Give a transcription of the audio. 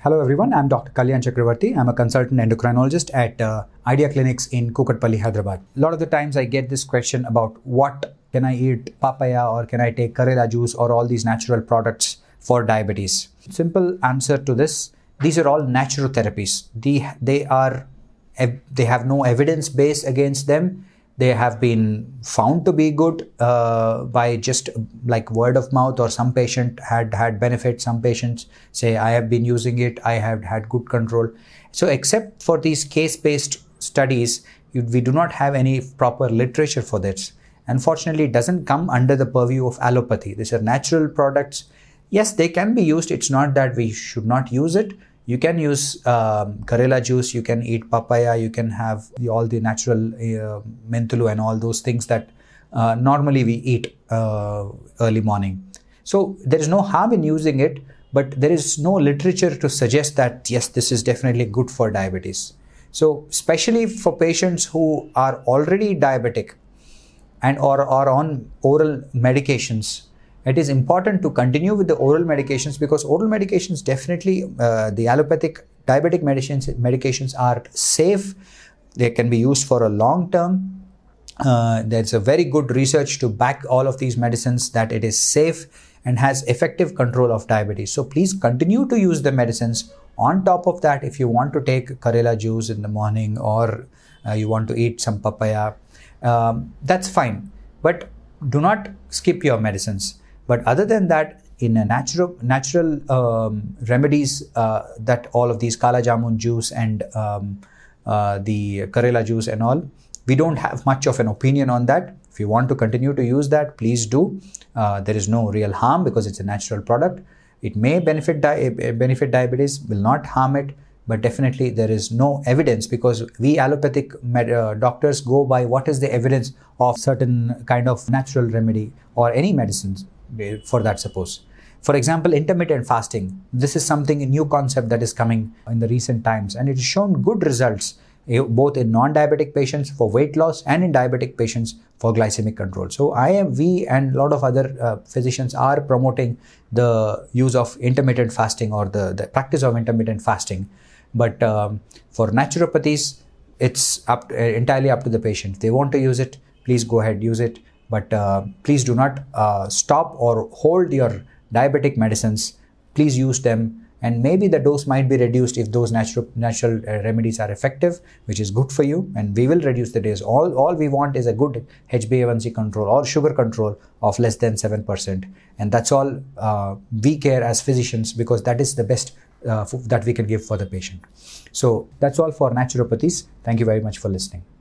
Hello everyone, I'm Dr. Kalyan Chakravarti. I'm a consultant endocrinologist at uh, Idea Clinics in Kukatpally, Hyderabad. A lot of the times I get this question about what can I eat papaya or can I take karela juice or all these natural products for diabetes. Simple answer to this, these are all natural therapies. They they are they have no evidence base against them they have been found to be good uh, by just like word of mouth or some patient had had benefit some patients say i have been using it i have had good control so except for these case based studies we do not have any proper literature for this unfortunately it doesn't come under the purview of allopathy these are natural products yes they can be used it's not that we should not use it you can use um, juice you can eat papaya you can have the, all the natural uh, and all those things that uh, normally we eat uh, early morning so there is no harm in using it but there is no literature to suggest that yes this is definitely good for diabetes so especially for patients who are already diabetic and or are on oral medications it is important to continue with the oral medications because oral medications definitely uh, the allopathic diabetic medicines medications are safe they can be used for a long term uh, there's a very good research to back all of these medicines that it is safe and has effective control of diabetes so please continue to use the medicines on top of that if you want to take karela juice in the morning or uh, you want to eat some papaya um, that's fine but do not skip your medicines but other than that, in a natural natural um, remedies uh, that all of these kala jamun juice and um, uh, the karela juice and all, we don't have much of an opinion on that. If you want to continue to use that, please do. Uh, there is no real harm because it's a natural product. It may benefit di- eh, benefit diabetes, will not harm it but definitely there is no evidence because we allopathic med- uh, doctors go by what is the evidence of certain kind of natural remedy or any medicines for that suppose for example intermittent fasting this is something a new concept that is coming in the recent times and it has shown good results eh, both in non-diabetic patients for weight loss and in diabetic patients for glycemic control. So I am we and a lot of other uh, physicians are promoting the use of intermittent fasting or the, the practice of intermittent fasting. But um, for naturopathies, it's up uh, entirely up to the patient. If they want to use it, please go ahead use it. But uh, please do not uh, stop or hold your diabetic medicines. Please use them and maybe the dose might be reduced if those natural natural uh, remedies are effective which is good for you and we will reduce the dose. all all we want is a good hba1c control or sugar control of less than 7% and that's all uh, we care as physicians because that is the best uh, that we can give for the patient so that's all for naturopathies thank you very much for listening